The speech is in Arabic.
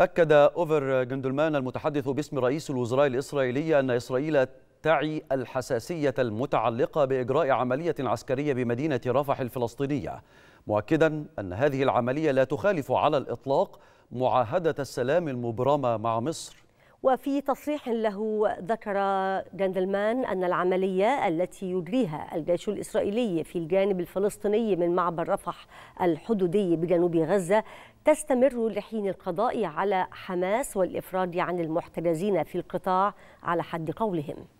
أكد أوفر جندلمان المتحدث باسم رئيس الوزراء الإسرائيلي أن إسرائيل تعي الحساسية المتعلقة بإجراء عملية عسكرية بمدينة رفح الفلسطينية مؤكدا أن هذه العملية لا تخالف على الإطلاق معاهدة السلام المبرمة مع مصر وفي تصريح له ذكر جندلمان أن العملية التي يجريها الجيش الإسرائيلي في الجانب الفلسطيني من معبر رفح الحدودي بجنوب غزة تستمر لحين القضاء على حماس والإفراد عن المحتجزين في القطاع على حد قولهم